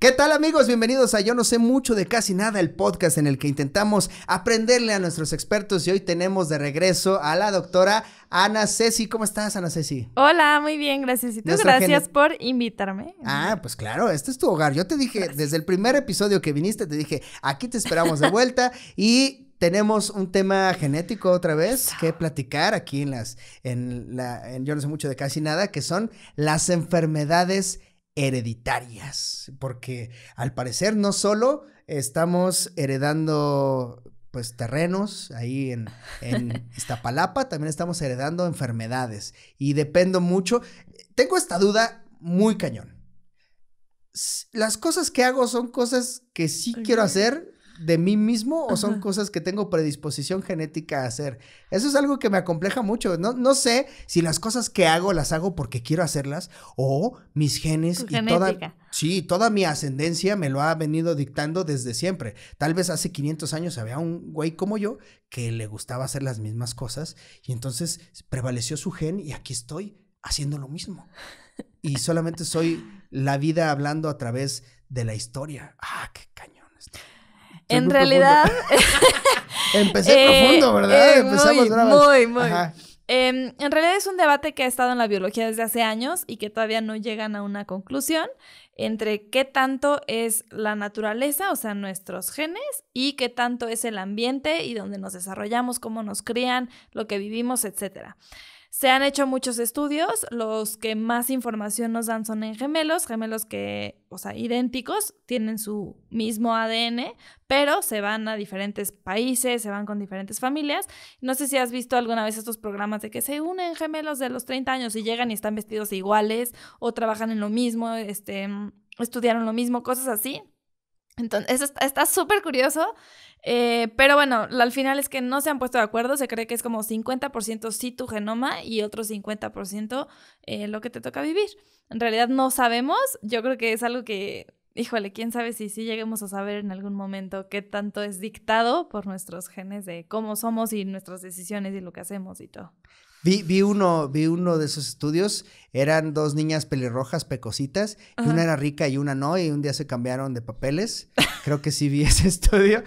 ¿Qué tal amigos? Bienvenidos a Yo no sé mucho de casi nada, el podcast en el que intentamos aprenderle a nuestros expertos y hoy tenemos de regreso a la doctora Ana Ceci. ¿Cómo estás, Ana Ceci? Hola, muy bien, gracias. Y tú, gracias por invitarme. Ah, pues claro, este es tu hogar. Yo te dije, desde el primer episodio que viniste, te dije, aquí te esperamos de vuelta y tenemos un tema genético otra vez que platicar aquí en las, en la, Yo no sé mucho de casi nada, que son las enfermedades hereditarias, porque al parecer no solo estamos heredando pues terrenos ahí en, en Iztapalapa, también estamos heredando enfermedades y dependo mucho. Tengo esta duda muy cañón. Las cosas que hago son cosas que sí quiero hacer, de mí mismo o son cosas que tengo predisposición genética a hacer. Eso es algo que me acompleja mucho. No, no sé si las cosas que hago las hago porque quiero hacerlas o mis genes y toda, sí, toda mi ascendencia me lo ha venido dictando desde siempre. Tal vez hace 500 años había un güey como yo que le gustaba hacer las mismas cosas y entonces prevaleció su gen y aquí estoy haciendo lo mismo. Y solamente soy la vida hablando a través de la historia. Ah, qué cañón en realidad... Empecé eh, profundo, ¿verdad? Eh, Empezamos muy, Muy, em, en realidad es un debate que ha estado en la biología desde hace años y que todavía no llegan a una conclusión entre qué tanto es la naturaleza, o sea, nuestros genes, y qué tanto es el ambiente y donde nos desarrollamos, cómo nos crían, lo que vivimos, etcétera. Se han hecho muchos estudios, los que más información nos dan son en gemelos, gemelos que, o sea, idénticos, tienen su mismo ADN, pero se van a diferentes países, se van con diferentes familias. No sé si has visto alguna vez estos programas de que se unen gemelos de los 30 años y llegan y están vestidos iguales o trabajan en lo mismo, este, estudiaron lo mismo, cosas así. Entonces, está súper curioso. Eh, pero bueno, al final es que no se han puesto de acuerdo, se cree que es como 50% sí tu genoma y otro 50% eh, lo que te toca vivir. En realidad no sabemos, yo creo que es algo que, híjole, quién sabe si sí lleguemos a saber en algún momento qué tanto es dictado por nuestros genes de cómo somos y nuestras decisiones y lo que hacemos y todo. Vi, vi, uno, vi uno de esos estudios, eran dos niñas pelirrojas, pecositas, y una era rica y una no, y un día se cambiaron de papeles. Creo que sí vi ese estudio.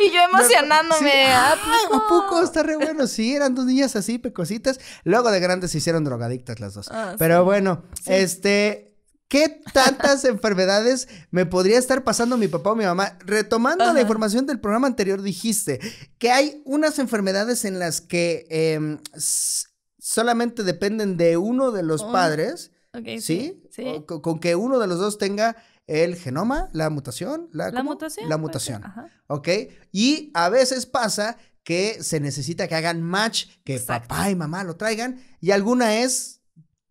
Y yo emocionándome. Sí. Ah, está re bueno. Sí, eran dos niñas así, pecositas. Luego de grandes se hicieron drogadictas las dos. Ah, Pero bueno, este, ¿Qué tantas enfermedades me podría estar pasando mi papá o mi mamá? Retomando la información del programa anterior, dijiste que hay unas enfermedades en las que em, solamente dependen de uno de los oh, padres. ¿Sí? Con, que uno de los dos tenga el genoma, la mutación. La, mutación. La mutación. Ok. Y a veces pasa que se necesita que hagan match, que papá y mamá lo traigan, y alguna es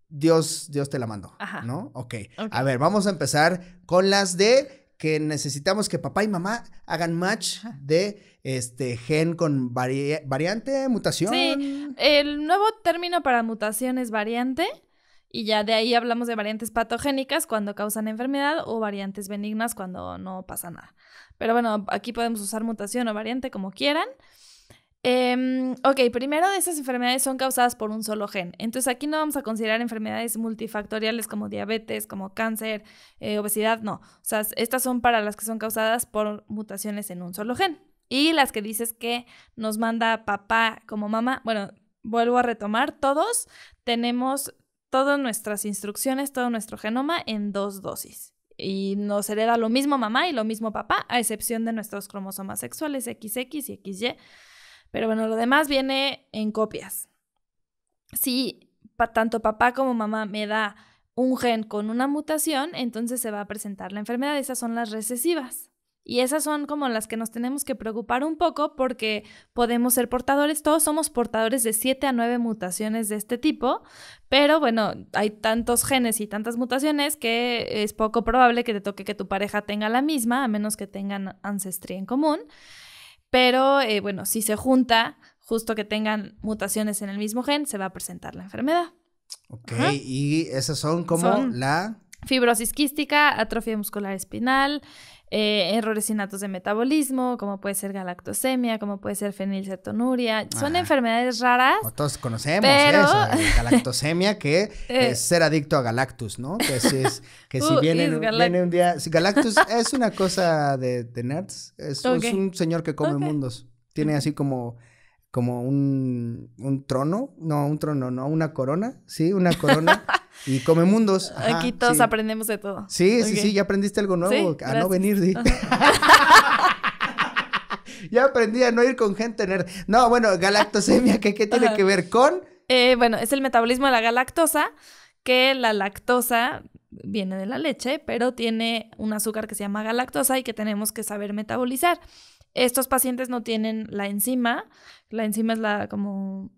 Dios, Dios te la mandó, ¿no? ok. A ver, vamos a empezar con las de que necesitamos que papá y mamá hagan match de este gen con variante, mutación. Sí, el nuevo término para mutación es variante y ya de ahí hablamos de variantes patogénicas cuando causan enfermedad o variantes benignas cuando no pasa nada. Pero bueno, aquí podemos usar mutación o variante como quieran. Em, ok, primero de esas enfermedades son causadas por un solo gen. Entonces aquí no vamos a considerar enfermedades multifactoriales como diabetes, como cáncer, eh, obesidad, no. O sea, estas son para las que son causadas por mutaciones en un solo gen. Y las que dices que nos manda papá como mamá, bueno, vuelvo a retomar, todos tenemos todas nuestras instrucciones, todo nuestro genoma en dos dosis y nos hereda lo mismo mamá y lo mismo papá, a excepción de nuestros cromosomas sexuales XX y XY, pero bueno, lo demás viene en copias. Si tanto papá como mamá me da un gen con una mutación, entonces se va a presentar la enfermedad. Esas son las recesivas. Y esas son como las que nos tenemos que preocupar un poco porque podemos ser portadores, todos somos portadores de 7 a 9 mutaciones de este tipo, pero bueno, hay tantos genes y tantas mutaciones que es poco probable que te toque que tu pareja tenga la misma, a menos que tengan ancestría en común. Pero eh, bueno, si se junta, justo que tengan mutaciones en el mismo gen, se va a presentar la enfermedad. Ok, y esas son como la... Fibrosis quística, atrofia muscular espinal, eh, errores innatos de metabolismo, como puede ser galactosemia, como puede ser fenilcetonuria. Son enfermedades raras. todos conocemos eso, galactosemia, que eh. es ser adicto a galactus, ¿no? Que si, es, uh, viene, un día... galactus es una cosa de, de nerds, es, un señor que come mundos. Tiene así como como un, un trono, no, un trono, no, una corona, sí, una corona Y come mundos. Aquí todos aprendemos de todo. Sí, sí, sí, ya aprendiste algo nuevo. A no venir, di. ya aprendí a no ir con gente nerd. No, bueno, galactosemia, ¿qué, tiene que ver con? Eh, bueno, es el metabolismo de la galactosa, que la lactosa viene de la leche, pero tiene un azúcar que se llama galactosa y que tenemos que saber metabolizar. Estos pacientes no tienen la enzima. La enzima es la como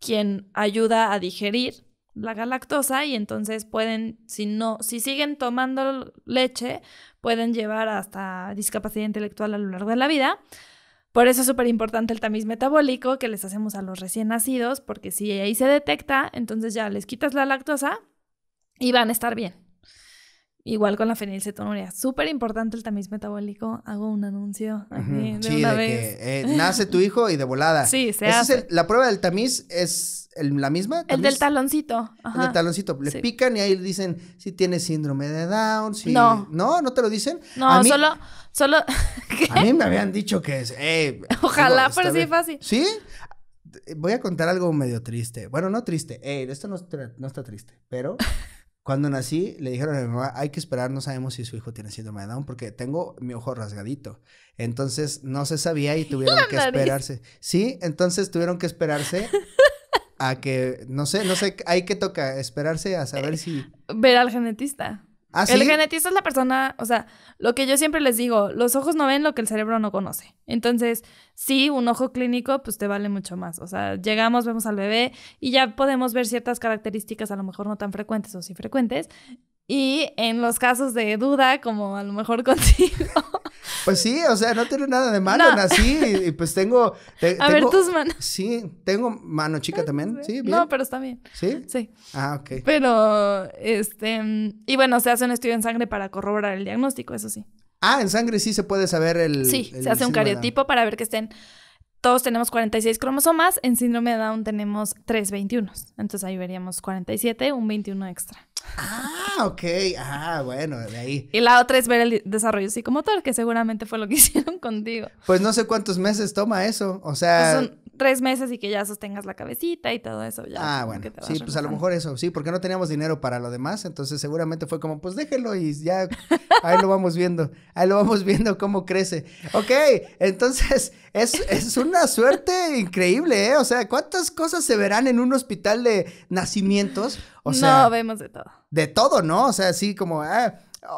quien ayuda a digerir la galactosa y entonces pueden, si no, si siguen tomando leche, pueden llevar hasta discapacidad intelectual a lo largo de la vida. Por eso es súper importante el tamiz metabólico que les hacemos a los recién nacidos, porque si ahí se detecta, entonces ya les quitas la lactosa y van a estar bien. Igual con la fenilcetonuria. Súper importante el tamiz metabólico. Hago un anuncio. Aquí, de sí, que eh, nace tu hijo y de volada. Sí, se hace. la prueba del tamiz es la misma. El del taloncito. El del taloncito. Le pican y ahí dicen si tiene síndrome de Down. No. No, no te lo dicen. No, solo. solo A mí me habían dicho que es. Eh, Ojalá, pero sí fácil. ¿Sí? Voy a contar algo medio triste. Bueno, no triste. Eh, esto no, no está triste, pero. Cuando nací, le dijeron a mi mamá, hay que esperar, no sabemos si su hijo tiene síndrome de Down, porque tengo mi ojo rasgadito. Entonces, no se sabía y tuvieron que esperarse. Sí, entonces tuvieron que esperarse a que, no sé, no sé, hay que toca, esperarse a saber si... Ver al genetista. ¿Ah, el genetista es la persona, o sea, lo que yo siempre les digo, los ojos no ven lo que el cerebro no conoce. Entonces, sí, un ojo clínico, pues te vale mucho más. O sea, llegamos, vemos al bebé y ya podemos ver ciertas características, a lo mejor no tan frecuentes o sí frecuentes. Y en los casos de duda, como a lo mejor contigo. Pues sí, o sea, no tiene nada de malo, así y, pues tengo... a ver tus manos. Sí, tengo mano chica también, sí, bien. No, pero está bien. ¿Sí? Sí. Ah, ok. Pero, este, y bueno, se hace un estudio en sangre para corroborar el diagnóstico, eso sí. Ah, en sangre sí se puede saber el... Sí, se hace un cariotipo para ver que estén... Todos tenemos 46 cromosomas, en síndrome de Down tenemos 3 21. Entonces ahí veríamos 47, un 21 extra. Ah, ok. Ah, bueno, de ahí. Y la otra es ver el desarrollo psicomotor, que seguramente fue lo que hicieron contigo. Pues no sé cuántos meses toma eso. O sea. Pues son tres meses y que ya sostengas la cabecita y todo eso. Ya, ah, bueno. Sí, pues a lo mejor eso. Sí, porque no teníamos dinero para lo demás. Entonces seguramente fue como, pues déjelo y ya. Ahí lo vamos viendo. Ahí lo vamos viendo cómo crece. Ok, entonces es, es una suerte increíble, ¿eh? O sea, ¿cuántas cosas se verán en un hospital de nacimientos? No, vemos de todo. De todo, ¿no? O sea, así como, ah,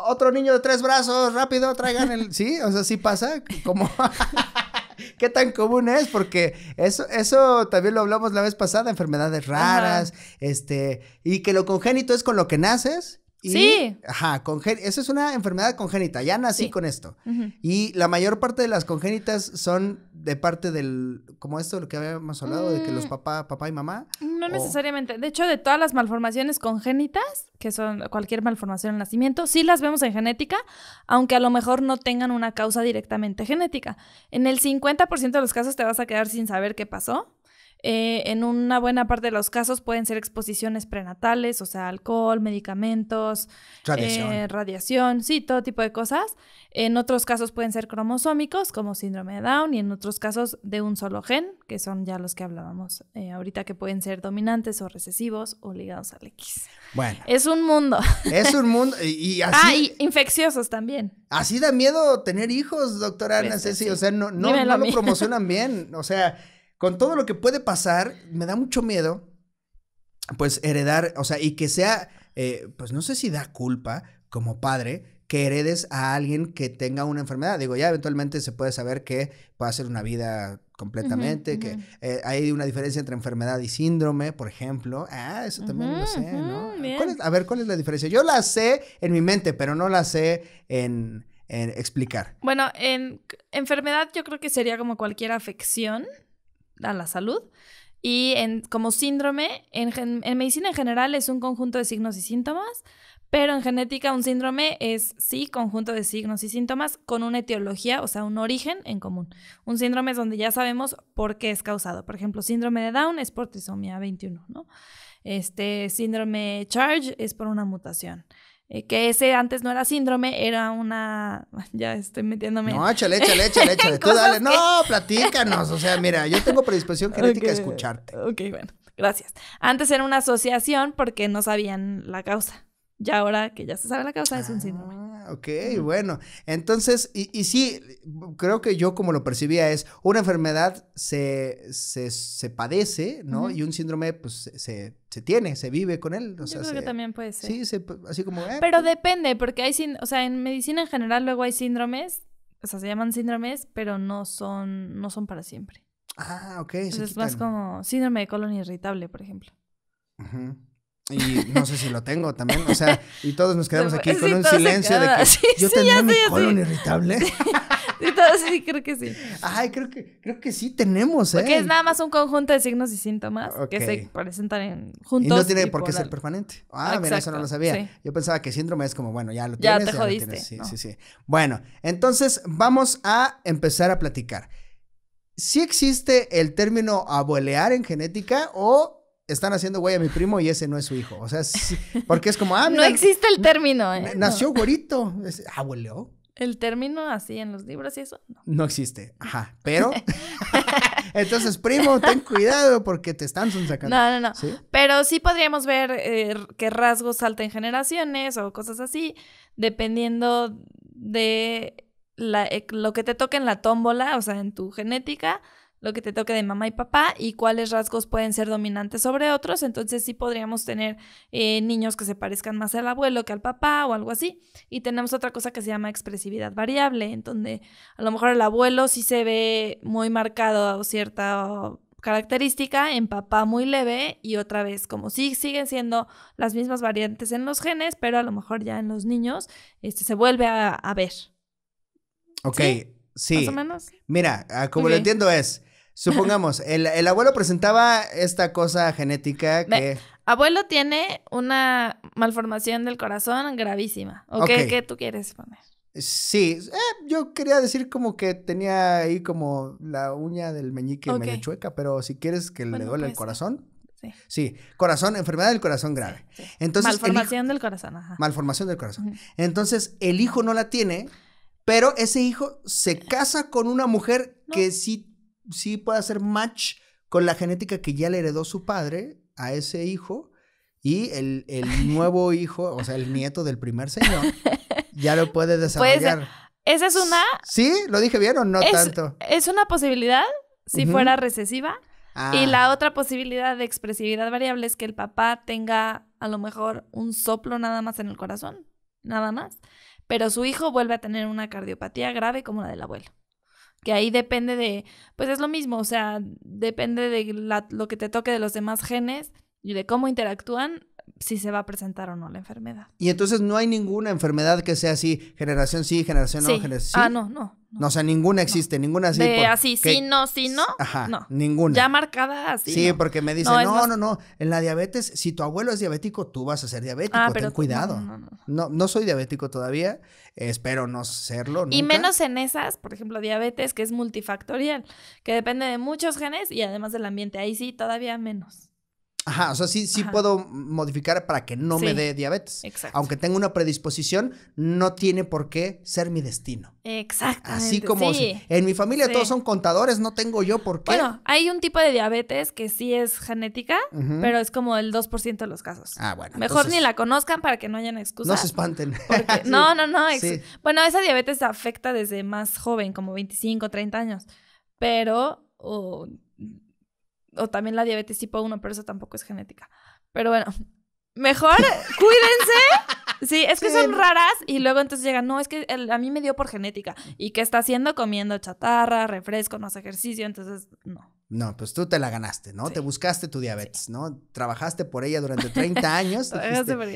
otro niño de tres brazos, rápido, traigan el. sí, o sea, sí pasa. Como. ¿Qué tan común es? Porque eso, eso también lo hablamos la vez pasada, enfermedades raras, este, y que lo congénito es con lo que naces sí. Ajá, eso es una enfermedad congénita, ya nací con esto. Y la mayor parte de las congénitas son de parte del, como esto, lo que habíamos hablado, de que los mm. papá, papá y mamá. No necesariamente. De hecho, de todas las malformaciones congénitas, que son cualquier malformación el nacimiento, sí las vemos en genética, aunque a lo mejor no tengan una causa directamente genética. En el 50% de los casos te vas a quedar sin saber qué pasó eh, en una buena parte de los casos pueden ser exposiciones prenatales, o sea, alcohol, medicamentos, eh, radiación, sí, todo tipo de cosas. En otros casos pueden ser cromosómicos, como síndrome de Down, y en otros casos de un solo gen, que son ya los que hablábamos eh, ahorita, que pueden ser dominantes o recesivos o ligados al X. Bueno. Es un mundo. Es un mundo. Y, así, ah, y infecciosos también. Así da miedo tener hijos, doctora Ana pues, Ceci. O sea, no, no, no lo promocionan bien. O sea con todo lo que puede pasar, me da mucho miedo, pues, heredar, o sea, y que sea, eh, pues, no sé si da culpa como padre que heredes a alguien que tenga una enfermedad. Digo, ya eventualmente se puede saber que puede ser una vida completamente, que eh, hay una diferencia entre enfermedad y síndrome, por ejemplo. Ah, eso también lo sé, ¿no? a ver, ¿cuál es la diferencia? Yo la sé en mi mente, pero no la sé en, en explicar. Bueno, en enfermedad yo creo que sería como cualquier afección a la salud. Y como síndrome, en, en, medicina en general es un conjunto de signos y síntomas, pero en genética un síndrome es sí, conjunto de signos y síntomas con una etiología, o sea, un origen en común. Un síndrome es donde ya sabemos por qué es causado. Por ejemplo, síndrome de Down es por trisomía 21, ¿no? Este síndrome Charge es por una mutación. Eh, que ese antes no era síndrome, era una... Ya estoy metiéndome... No, échale, échale, échale, échale. Tú dale. No, platícanos. O sea, mira, yo tengo predisposición genética a escucharte. Ok, bueno. Gracias. Antes era una asociación porque no sabían la causa ya ahora que ya se sabe la causa, es un síndrome. Ah, ok, bueno. Entonces, y, y, sí, creo que yo como lo percibía es, una enfermedad se, padece, ¿no? Y un síndrome, pues, se, se, tiene, se vive con él. creo que también puede ser. Sí, así como... Eh, pero pues depende, porque hay, o sea, en medicina en general luego hay síndromes, o sea, se llaman síndromes, pero no son, no son para siempre. Ah, ok. Entonces es más como síndrome de colon irritable, por ejemplo. Ajá. Y no sé si lo tengo también, o sea, y todos nos quedamos aquí con un silencio de que yo sí, mi colon irritable. Sí, sí, creo que sí. Ay, creo que, creo que sí tenemos, ¿eh? Porque es nada más un conjunto de signos y síntomas que se presentan juntos. Y no tiene por qué ser permanente. Ah, mira, eso no lo sabía. Yo pensaba que síndrome es como, bueno, ya lo tienes. Ya te Lo tienes. Sí, sí, sí. Bueno, entonces vamos a empezar a platicar. ¿Sí existe el término abuelear en genética o están haciendo güey a mi primo y ese no es su hijo. O sea, porque es como, ah, mira, No existe el término, ¿eh? Nació gorito güerito. Ah, el término así en los libros y eso. No, no existe. Ajá. Pero. Entonces, primo, ten cuidado porque te están sacando. No, no, no. Pero sí podríamos ver eh, qué rasgos salta en generaciones o cosas así, dependiendo de e, lo que te toque en la tómbola, o sea, en tu genética lo que te toque de mamá y papá y cuáles rasgos pueden ser dominantes sobre otros. Entonces sí podríamos tener eh, niños que se parezcan más al abuelo que al papá o algo así. Y tenemos otra cosa que se llama expresividad variable, en donde a lo mejor el abuelo sí se ve muy marcado a cierta característica en papá muy leve y otra vez como sí siguen siendo las mismas variantes en los genes, pero a lo mejor ya en los niños este, se vuelve a, ver. Ok, ¿Sí? Más o menos. Mira, ah, como lo entiendo es, Supongamos, el, abuelo presentaba esta cosa genética que... abuelo tiene una malformación del corazón gravísima. ¿O qué, tú quieres poner? Sí, eh, yo quería decir como que tenía ahí como la uña del meñique okay. medio chueca, pero si quieres que le duele el corazón. Sí. sí. corazón, enfermedad del corazón grave. malformación del corazón, ajá. Malformación del corazón. Entonces, el hijo no la tiene, pero ese hijo se eh. casa con una mujer que sí sí puede hacer match con la genética que ya le heredó su padre a ese hijo y el, nuevo hijo, o sea, el nieto del primer señor, ya lo puede desarrollar. Esa es una... Sí, lo dije bien o no tanto. Es una posibilidad si fuera recesiva. Y la ah. otra posibilidad de expresividad variable es que el papá tenga a lo mejor un soplo nada más en el corazón, nada más, pero su hijo vuelve a tener una cardiopatía grave como la del abuelo que ahí depende de, pues es lo mismo, o sea, depende de lo que te toque de los demás genes y de cómo interactúan, si se va a presentar o no la enfermedad. Y entonces no hay ninguna enfermedad que sea así, generación sí, generación no, generación ah, sí. Ah, no, no, no. o sea, ninguna existe, ninguna así. De así, sí, no, sí, no. Ajá, no. ninguna. Ya marcada así. Sí, porque me dicen, no, no, no, en la diabetes, si tu abuelo es diabético, tú vas a ser diabético, ah, ten cuidado. No no, soy diabético todavía, espero no serlo. Nunca. Y menos en esas, por ejemplo, diabetes que es multifactorial, que depende de muchos genes y además del ambiente, ahí sí, todavía menos. Ajá, o sea, sí, sí puedo modificar para que no me dé diabetes. Exacto. Aunque tenga una predisposición, no tiene por qué ser mi destino. exacto Así como en mi familia todos son contadores, no tengo yo por qué. Bueno, hay un tipo de diabetes que sí es genética, pero es como el 2% de los casos. Ah, bueno. Mejor ni la conozcan para que no hayan excusas. No se espanten. no, no, no. Bueno, esa diabetes afecta desde más joven, como 25, 30 años. Pero... Oh, o también la diabetes tipo 1, pero eso tampoco es genética. Pero bueno, mejor cuídense. Sí, es que son raras y luego entonces llegan, no, es que a mí me dio por genética. ¿Y qué está haciendo? Comiendo chatarra, refresco, no hace ejercicio, entonces no. No, pues tú te la ganaste, ¿no? Te buscaste tu diabetes, ¿no? Trabajaste por ella durante 30 años.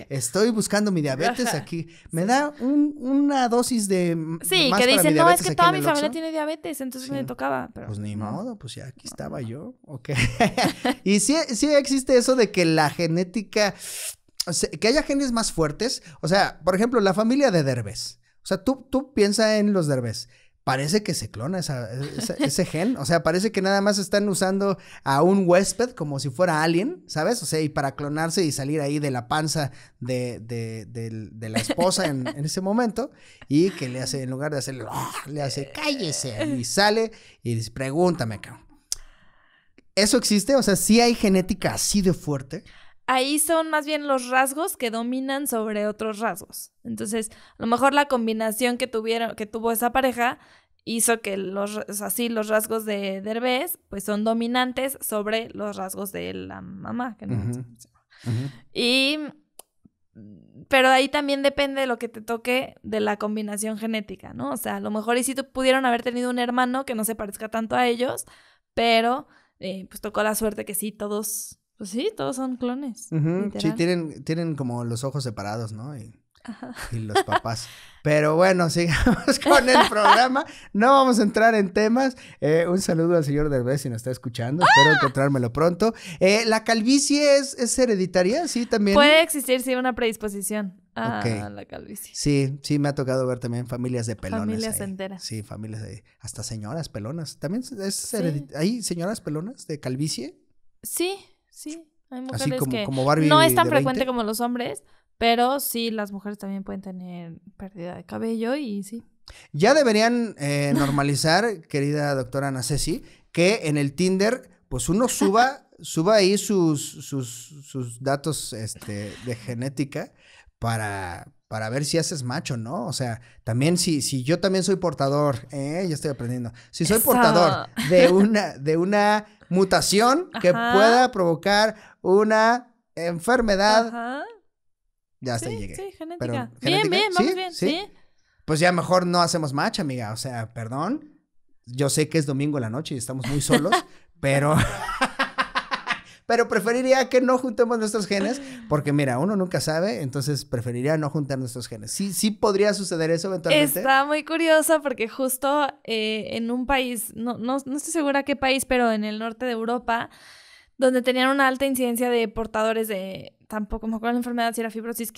Estoy buscando mi diabetes aquí. Me da una dosis de... Sí, que dicen, no, es que toda mi familia tiene diabetes, entonces me tocaba. Pues ni modo, pues ya aquí estaba yo. Ok. y sí, existe eso de que la genética... O sea, que haya genes más fuertes. O sea, por ejemplo, la familia de derbes O sea, tú, tú piensa en los derbes parece que se clona ese gen. O sea, parece que nada más están usando a un huésped como si fuera alguien, ¿sabes? O sea, y para clonarse y salir ahí de la panza de, la esposa en, ese momento y que le hace, en lugar de hacerle, le hace, cállese, y sale y dice, pregúntame, cabrón. ¿Eso existe? O sea, ¿sí hay genética así de fuerte? ahí son más bien los rasgos que dominan sobre otros rasgos. Entonces, a lo mejor la combinación que tuvieron, que tuvo esa pareja, hizo que los así los rasgos de Derbez pues son dominantes sobre los rasgos de la mamá y pero ahí también depende de lo que te toque de la combinación genética no o sea a lo mejor y si sí pudieron haber tenido un hermano que no se parezca tanto a ellos pero eh, pues tocó la suerte que sí todos pues sí, todos son clones. Sí, tienen, tienen como los ojos separados, ¿no? Y... los papás. Pero bueno, sigamos con el programa. No vamos a entrar en temas. Eh, un saludo al señor Derbez si nos está escuchando. ¡Ah! Espero encontrármelo pronto. Eh, ¿La calvicie es, hereditaria? Sí, también. Puede existir, sí, una predisposición a la calvicie. Sí, sí, me ha tocado ver también familias de pelones. Familias enteras. Sí, familias de. Hasta señoras pelonas. ¿También es ¿Hay señoras pelonas de calvicie? Sí, Sí, hay mujeres no es tan frecuente como los hombres, pero sí, las mujeres también pueden tener pérdida de cabello y sí. Ya deberían eh, normalizar, querida doctora Ana que en el Tinder, pues uno suba, suba ahí sus, sus, sus datos este, de genética para, para ver si haces macho, ¿no? O sea, también si, si yo también soy portador, ¿eh? ya estoy aprendiendo. Si soy portador de una, de una mutación que pueda provocar una enfermedad. Ya hasta sí, llegué. Sí, genética. Bien, bien, vamos bien, Pues ya mejor no hacemos match, amiga. O sea, perdón. Yo sé que es domingo en la noche y estamos muy solos, pero pero preferiría que no juntemos nuestros genes, porque mira, uno nunca sabe, entonces preferiría no juntar nuestros genes. Sí, sí podría suceder eso eventualmente. Está muy curioso, porque justo eh, en un país, no, no, estoy segura qué país, pero en el norte de Europa, donde tenían una alta incidencia de portadores de, tampoco me acuerdo la enfermedad, si era fibrosis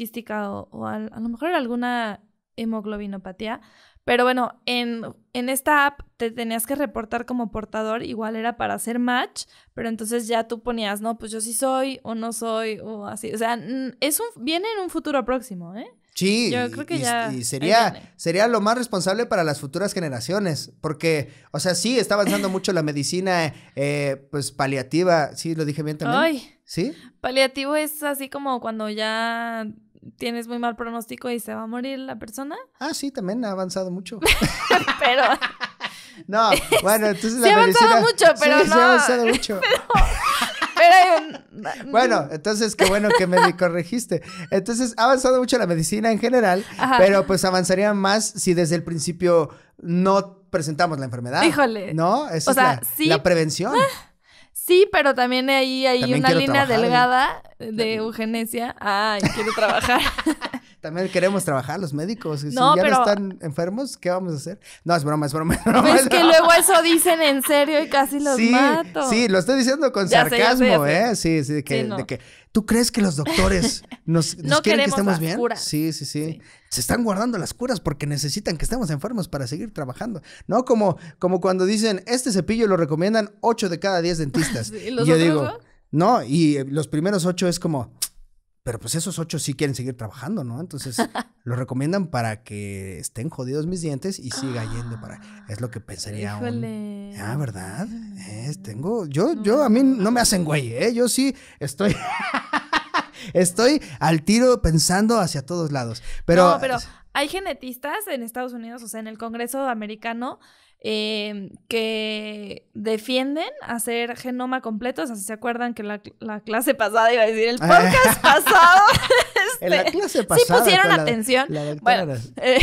o, a, lo mejor alguna hemoglobinopatía, pero bueno, en, esta app te tenías que reportar como portador, igual era para hacer match, pero entonces ya tú ponías, no, pues yo sí soy o no soy o así. O sea, es un, viene en un futuro próximo, ¿eh? Sí, yo creo que ya y sería, sería lo más responsable para las futuras generaciones, porque, o sea, sí, está avanzando mucho la medicina, eh, pues paliativa, sí, lo dije bien también. Ay, sí. Paliativo es así como cuando ya tienes muy mal pronóstico y se va a morir la persona. Ah, sí, también ha avanzado mucho. pero. no, bueno, entonces la Ha avanzado mucho, pero no. ha avanzado mucho. bueno, entonces qué bueno que me corregiste. Entonces ha avanzado mucho la medicina en general, pero pues avanzaría más si desde el principio no presentamos la enfermedad. Híjole. ¿No? Esa es la, prevención. Sí. Ah, Sí, pero también ahí hay una línea delgada de eugenesia. Ay, quiero trabajar. también queremos trabajar los médicos. Si ya no están enfermos, ¿qué vamos a hacer? No, es broma, es broma. Es, que luego eso dicen en serio y casi los mato. Sí, lo estoy diciendo con sarcasmo, ¿eh? Sí, sí, de que, ¿Tú crees que los doctores nos, quieren que estemos bien? sí, sí, sí, se están guardando las curas porque necesitan que estemos enfermos para seguir trabajando. ¿No? Como, como cuando dicen, este cepillo lo recomiendan 8 de cada 10 dentistas. ¿Y los yo digo, ¿no? y eh, los primeros 8 es como, pero pues esos ocho sí quieren seguir trabajando, ¿no? Entonces lo recomiendan para que estén jodidos mis dientes y siga yendo para. Ah, es lo que pensaría Ah, ¿verdad? tengo. Yo, yo, a mí no me hacen güey, ¿eh? Yo sí estoy. Estoy al tiro pensando hacia todos lados. Pero, no, pero hay genetistas en Estados Unidos, o sea, en el Congreso americano, em, que defienden hacer genoma completo. O sea, si se acuerdan que la, clase pasada iba a decir el podcast pasado. este, en la este, clase pasada. Sí pusieron atención. bueno, eh,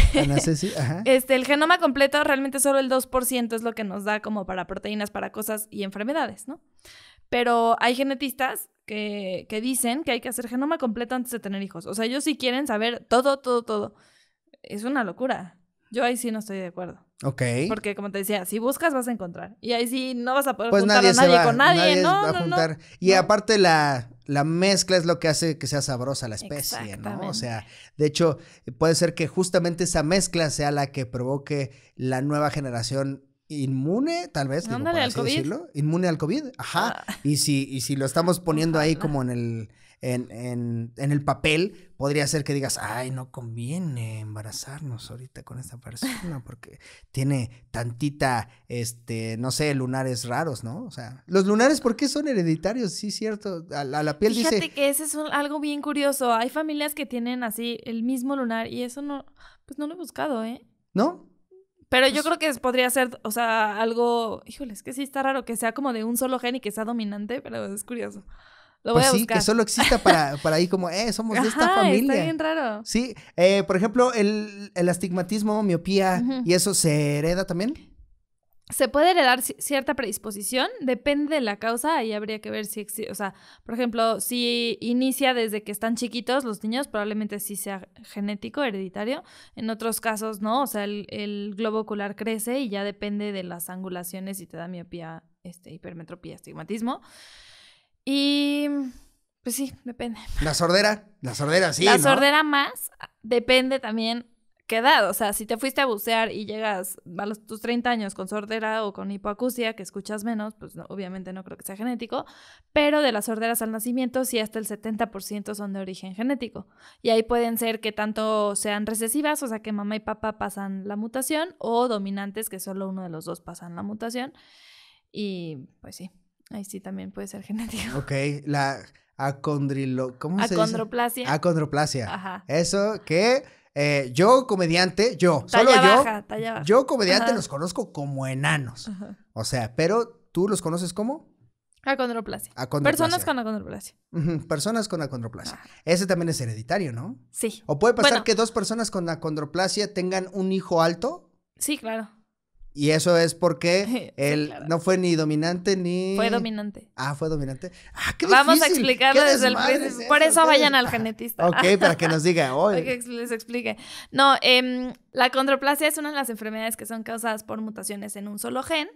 Este, el genoma completo realmente solo el 2% es lo que nos da como para proteínas, para cosas y enfermedades, ¿no? Pero hay genetistas que, dicen que hay que hacer genoma completo antes de tener hijos. O sea, ellos sí quieren saber todo, todo, todo. Es una locura. Yo ahí sí no estoy de acuerdo. Ok. Porque como te decía, si buscas vas a encontrar. Y ahí sí no vas a poder pues juntar nadie a nadie con nadie, ¿no? y aparte la, la mezcla es lo que hace que sea sabrosa la especie, ¿no? O sea, de hecho, puede ser que justamente esa mezcla sea la que provoque la nueva generación inmune, tal vez, digo, decirlo, inmune al COVID, ajá. Ah. Y, si, y si lo estamos poniendo ahí como en el, en, en, en, el papel, podría ser que digas, ay, no conviene embarazarnos ahorita con esta persona porque tiene tantita, este, no sé, lunares raros, ¿no? O sea, los lunares, ¿por qué son hereditarios? Sí, cierto, a, la piel Fíjate que ese es algo bien curioso. Hay familias que tienen así el mismo lunar y eso no, pues no lo he buscado, ¿eh? ¿No? Pero yo pues creo que podría ser, o sea, algo. Híjole, es que sí está raro que sea como de un solo gen y que sea dominante, pero es curioso. Lo voy pues sí, que solo exista para, para ahí como, eh, somos de esta familia. Está bien raro. Sí, eh, por ejemplo, el, astigmatismo, miopía, ¿y eso se hereda también? se puede heredar cierta predisposición, depende de la causa, ahí habría que ver si, o sea, por ejemplo, si inicia desde que están chiquitos los niños, probablemente sí sea genético, hereditario, en otros casos no, o sea, el, globo ocular crece y ya depende de las angulaciones y te da miopía, este, hipermetropía, astigmatismo. Y pues sí, depende. La sordera, la sordera sí. La sordera más ah, depende también quedado. O sea, si te fuiste a bucear y llegas a tus 30 años con sordera o con hipoacusia, que escuchas menos, pues obviamente no creo que sea genético, pero de las sorderas al nacimiento sí hasta el 70% son de origen genético. Y ahí pueden ser que tanto sean recesivas, o sea, que mamá y papá pasan la mutación, o dominantes, que solo uno de los dos pasan la mutación. Y pues sí, ahí sí también puede ser genético. Ok, la acondrilo... ¿Cómo se dice? Acondroplasia. Acondroplasia. Ajá. Eso que eh, yo, comediante, yo, solo yo. Yo, comediante, los conozco como enanos. O sea, pero tú los conoces como. Acondroplasia. Personas con acondroplasia. Personas con acondroplasia. Ese también es hereditario, ¿no? Sí. O puede pasar que dos personas con acondroplasia tengan un hijo alto. Sí, claro. Y eso es porque él no fue ni dominante ni. Fue dominante. Ah, fue dominante. Ah, qué Vamos a explicarlo desde el principio. Por eso vayan al genetista. ok, para que nos diga hoy. para que les explique. No, em, la condroplasia es una de las enfermedades que son causadas por mutaciones en un solo gen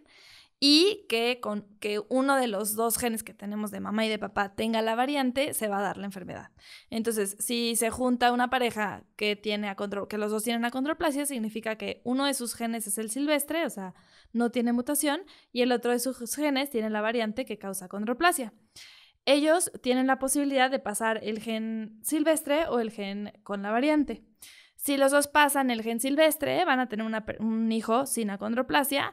y que con que uno de los dos genes que tenemos de mamá y de papá tenga la variante, se va a dar la enfermedad. Entonces, si se junta una pareja que tiene que los dos tienen acondroplasia, significa que uno de sus genes es el silvestre, o sea, no tiene mutación, y el otro de sus genes tiene la variante que causa acondroplasia. Ellos tienen la posibilidad de pasar el gen silvestre o el gen con la variante. Si los dos pasan el gen silvestre, van a tener un hijo sin acondroplasia,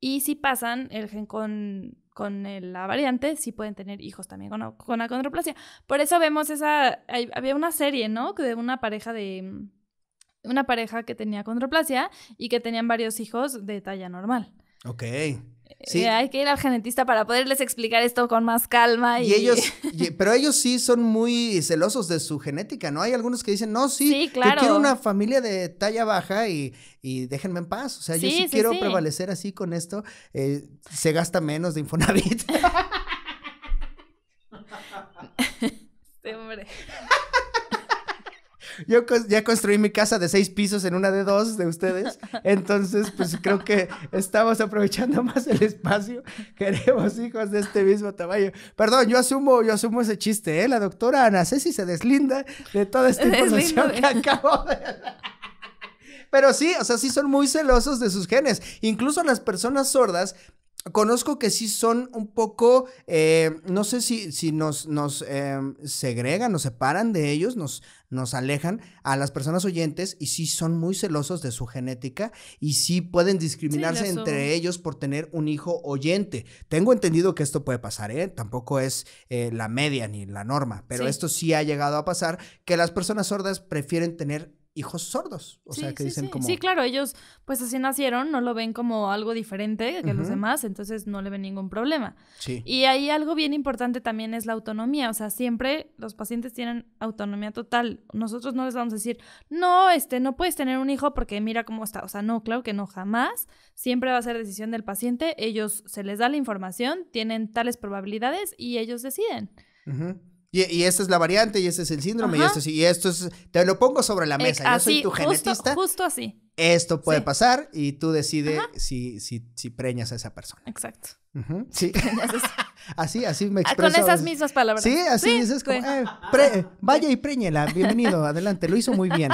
y si pasan el gen con, la variante, sí pueden tener hijos también con, con la condroplasia. Por eso vemos esa. había una serie, ¿no? De una pareja de. Una pareja que tenía condroplasia y que tenían varios hijos de talla normal. Ok. Sí. Eh, hay que ir al genetista para poderles explicar esto con más calma. Y, ellos, pero ellos sí son muy celosos de su genética, ¿no? Hay algunos que dicen, no, sí, yo quiero una familia de talla baja y, déjenme en paz. O sea, yo sí, quiero prevalecer así con esto. Eh, se gasta menos de Infonavit. Este hombre. yo ya construí mi casa de seis pisos en una de dos de ustedes. Entonces, pues creo que estamos aprovechando más el espacio. Queremos hijos de este mismo tamaño. Perdón, yo asumo, yo asumo ese chiste, ¿eh? La doctora Ana si se deslinda de toda esta información que acabo de... Pero sí, o sea, sí son muy celosos de sus genes. Incluso las personas sordas Conozco que sí son un poco, eh, no sé si, si nos, nos eh, segregan, nos separan de ellos, nos, nos alejan a las personas oyentes y sí son muy celosos de su genética y sí pueden discriminarse entre ellos por tener un hijo oyente. Tengo entendido que esto puede pasar, ¿eh? Tampoco es eh, la media ni la norma, pero esto sí ha llegado a pasar que las personas sordas prefieren tener hijos sordos. O sea, que dicen sí. como. Sí, claro, ellos, pues así nacieron, no lo ven como algo diferente que los demás, entonces no le ven ningún problema. Sí. Y ahí algo bien importante también es la autonomía. O sea, siempre los pacientes tienen autonomía total. Nosotros no les vamos a decir, no, este, no puedes tener un hijo porque mira cómo está. O sea, no, claro que no, jamás. Siempre va a ser decisión del paciente. Ellos se les da la información, tienen tales probabilidades y ellos deciden. Ajá. Y, esta es la variante, y este es el síndrome, y esto, y esto es. Te lo pongo sobre la eh, mesa. Yo soy tu genetista. Justo, así. Esto puede pasar y tú decides si, si, si, preñas a esa persona. Exacto. Sí. así, así me ah, expreso. Con esas mismas palabras. Sí, así es como, eh, vaya y preñela, bienvenido, adelante, lo hizo muy bien.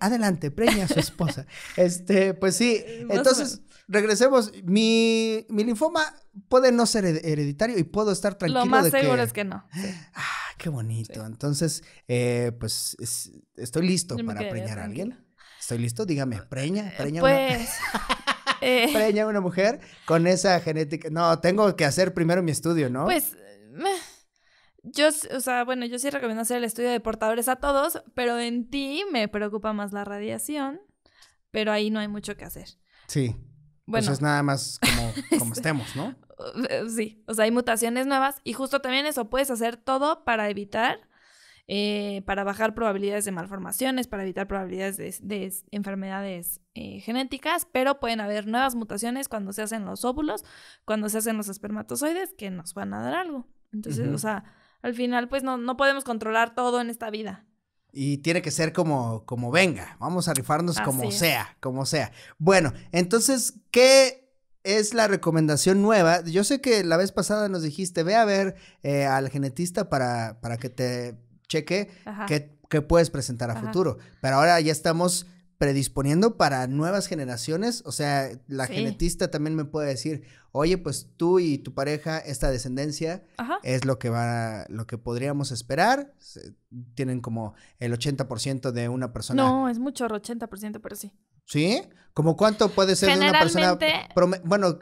adelante, preña a su esposa. Este, pues sí, entonces, regresemos. Mi, linfoma puede no ser hereditario y puedo estar tranquilo. Lo más seguro es que no. Ah, qué bonito. Entonces, eh, pues estoy listo para preñar a alguien. Estoy listo, dígame, preña, eh, preña. Pues. Una... Eh, preña una mujer con esa genética. No, tengo que hacer primero mi estudio, ¿no? Pues. Yo, o sea, bueno, yo sí recomiendo hacer el estudio de portadores a todos, pero en ti me preocupa más la radiación, pero ahí no hay mucho que hacer. Sí es nada más como, este, estemos, ¿no? Eh, sí, o sea, hay mutaciones nuevas y justo también eso puedes hacer todo para evitar, eh, para bajar probabilidades de malformaciones, para evitar probabilidades de, enfermedades eh, genéticas, pero pueden haber nuevas mutaciones cuando se hacen los óvulos, cuando se hacen los espermatozoides, que nos van a dar algo. Entonces, o sea, al final, pues no, no podemos controlar todo en esta vida. Y tiene que ser como, como venga, vamos a rifarnos como sea, como sea. Bueno, entonces, ¿qué es la recomendación nueva? Yo sé que la vez pasada nos dijiste, ve a ver eh, al genetista para, para que te cheque qué, puedes presentar a futuro. Pero ahora ya estamos predisponiendo para nuevas generaciones. O sea, la genetista también me puede decir, oye, pues tú y tu pareja, esta descendencia es lo que va, lo que podríamos esperar. tienen como el 80% de una persona. No, es mucho, 80%, pero sí. ¿Sí? ¿Como cuánto puede ser de una persona? Bueno,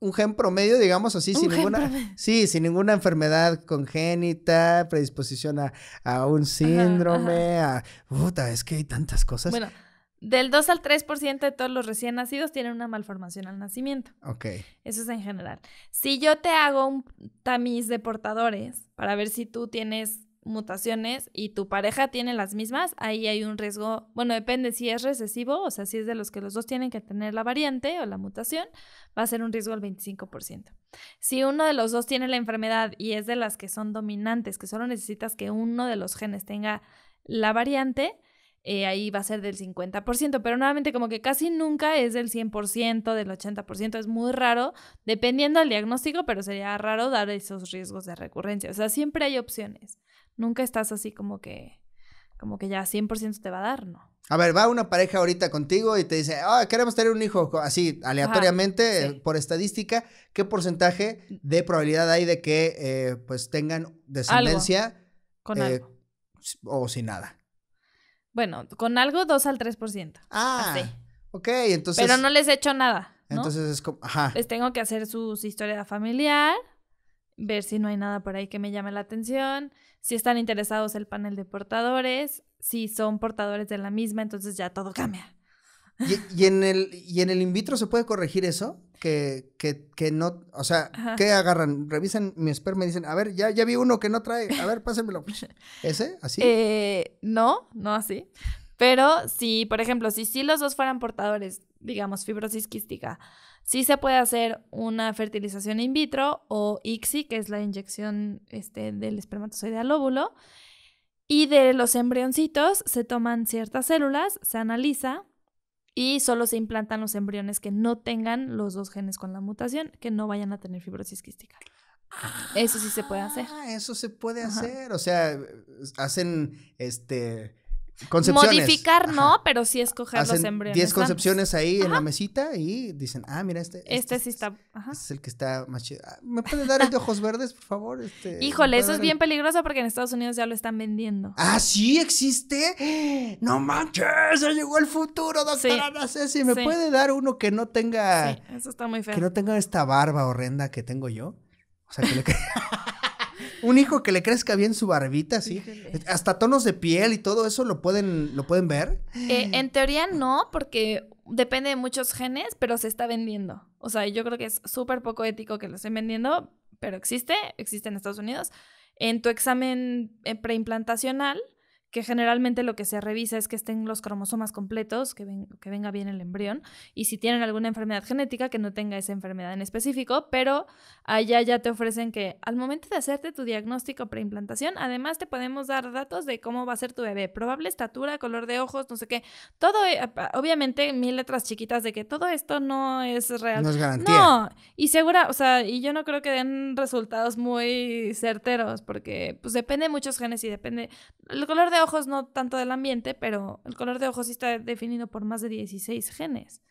un gen promedio, digamos así, sin ninguna, sí, sin ninguna enfermedad congénita, predisposición a, un síndrome, a puta, es que hay tantas cosas. Bueno, del 2 al 3% de todos los recién nacidos tienen una malformación al nacimiento. Ok. Eso es en general. Si yo te hago un tamiz de portadores para ver si tú tienes mutaciones y tu pareja tiene las mismas, ahí hay un riesgo, bueno, depende si es recesivo, o sea, si es de los que los dos tienen que tener la variante o la mutación, va a ser un riesgo al 25%. Si uno de los dos tiene la enfermedad y es de las que son dominantes, que solo necesitas que uno de los genes tenga la variante, eh, ahí va a ser del 50%, pero nuevamente como que casi nunca es del 100%, del 80%, es muy raro, dependiendo del diagnóstico, pero sería raro dar esos riesgos de recurrencia. O sea, siempre hay opciones. Nunca estás así como que, como que ya 100% te va a dar, ¿no? A ver, va una pareja ahorita contigo y te dice, ah, queremos tener un hijo, así, aleatoriamente, eh, por estadística, ¿qué porcentaje de probabilidad hay de que, eh, pues, tengan descendencia? O sin nada. Bueno, con algo 2 al 3%. Ah, ok, entonces... Pero no les he hecho nada. Entonces es como, ajá. Les tengo que hacer su historia familiar, ver si no hay nada por ahí que me llame la atención, si están interesados el panel de portadores, si son portadores de la misma, entonces ya todo cambia. ¿Y, en el, in vitro se puede corregir eso? Que, que, que no, o sea, ¿qué agarran? Revisan mi esperma y dicen, a ver, ya, ya vi uno que no trae, a ver, pásenmelo. ¿Ese? ¿Así? Eh, no, no así. Pero si, por ejemplo, si los dos fueran portadores, digamos, fibrosis quística, sí se puede hacer una fertilización in vitro o ICSI, que es la inyección este, del espermatozoide al óvulo. Y de los embrioncitos se toman ciertas células, se analiza y solo se implantan los embriones que no tengan los dos genes con la mutación, que no vayan a tener fibrosis quística. Eso sí se puede hacer. Ah, eso se puede hacer. O sea, hacen este Concepciones. Modificar no, pero sí escoger los embriones. 10 concepciones ahí en la mesita y dicen, ah, mira, este. Este, este, este sí está. Este, ajá. Este es el que está más chido. Ah, ¿Me puede dar el de ojos verdes, por favor? Este, Híjole, eso es bien peligroso porque en Estados Unidos ya lo están vendiendo. Ah, sí, existe. No manches, se llegó el futuro, doctora sí. si ¿Me puede dar uno que no tenga. Sí, eso está muy feo. Que no tenga esta barba horrenda que tengo yo. O sea, que le... un hijo que le crezca bien su barbita, sí. Hasta tonos de piel y todo eso lo pueden, lo pueden ver. Eh, en teoría no, porque depende de muchos genes, pero se está vendiendo. O sea, yo creo que es súper poco ético que lo estén vendiendo, pero existe, existe en Estados Unidos. En tu examen eh, preimplantacional que generalmente lo que se revisa es que estén los cromosomas completos, que, que venga bien el embrión, y si tienen alguna enfermedad genética, que no tenga esa enfermedad en específico, pero allá ya te ofrecen que al momento de hacerte tu diagnóstico preimplantación, además te podemos dar datos de cómo va a ser tu bebé, probable estatura, color de ojos, no sé qué, todo, eh, obviamente mil letras chiquitas de que todo esto no es real. No es garantía. No, y segura, o sea, y yo no creo que den resultados muy certeros, porque pues depende de muchos genes y depende, el color de ojos no tanto del ambiente, pero el color de ojos sí está definido por más de 16 genes.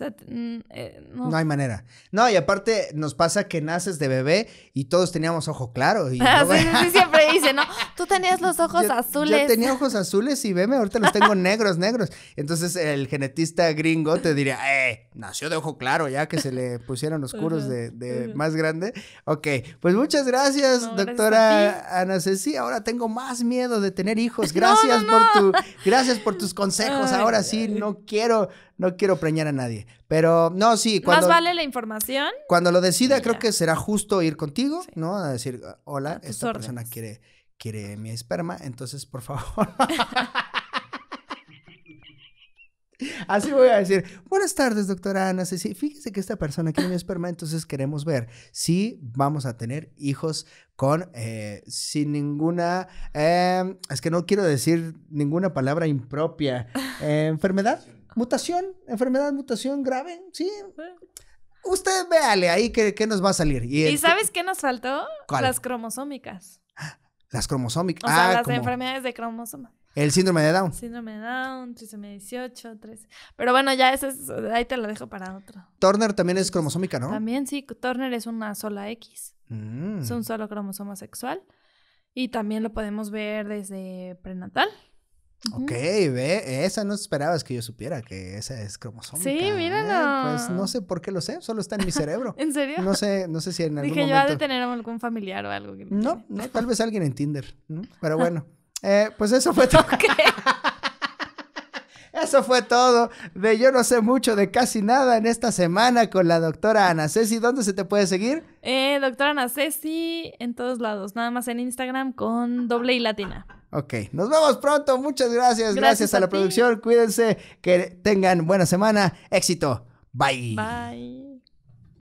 Eh, no. hay manera. No, y aparte nos pasa que naces de bebé y todos teníamos ojo claro. Y siempre dice, ¿no? Tú tenías los ojos azules. Yo tenía ojos azules y veme, ahorita los tengo negros, negros. Entonces el genetista gringo te diría, eh, nació de ojo claro, ya que se le pusieron oscuros de, más grande. Ok, pues muchas gracias, doctora gracias Ana Ahora tengo más miedo de tener hijos. Gracias por tu, gracias por tus consejos. Ahora sí, no quiero no quiero preñar a nadie. Pero no, sí. Cuando, Más vale la información. Cuando lo decida, creo que será justo ir contigo, ¿no? A decir, hola, esta persona quiere, quiere mi esperma, entonces por favor. Así voy a decir, buenas tardes, doctora Ana sí. Fíjese que esta persona quiere mi esperma, entonces queremos ver si vamos a tener hijos con, eh, sin ninguna, eh, es que no quiero decir ninguna palabra impropia, eh, enfermedad. Mutación, enfermedad, mutación grave, sí. Usted véale ahí qué, qué nos va a salir. ¿Y, sabes qué nos faltó? Las cromosómicas. Las cromosómicas. O sea, ah, las enfermedades de cromosoma. El síndrome de Down. Síndrome de Down, trisomía 18, 13. Pero bueno, ya eso es, ahí te lo dejo para otro. Turner también es cromosómica, ¿no? También sí, Turner es una sola X. Mm. Es un solo cromosoma sexual. Y también lo podemos ver desde prenatal. Ok, ve, esa no esperabas que yo supiera que esa es cromosómica. Sí, ¿eh? pues míralo. pues no sé por qué lo sé, solo está en mi cerebro. ¿En serio? No sé, no sé si en algún Dije, yo de tener algún familiar o algo No, no, tal vez alguien en Tinder, Pero bueno, eh, pues eso fue todo. Eso fue todo de Yo no sé mucho de casi nada en esta semana con la doctora Ana Ceci. ¿Dónde se te puede seguir? Eh, doctora Ana Ceci, en todos lados, nada más en Instagram con doble y latina. Ok, nos vemos pronto. Muchas gracias. Gracias, a, la producción. Cuídense. Que tengan buena semana. Éxito. Bye. Bye.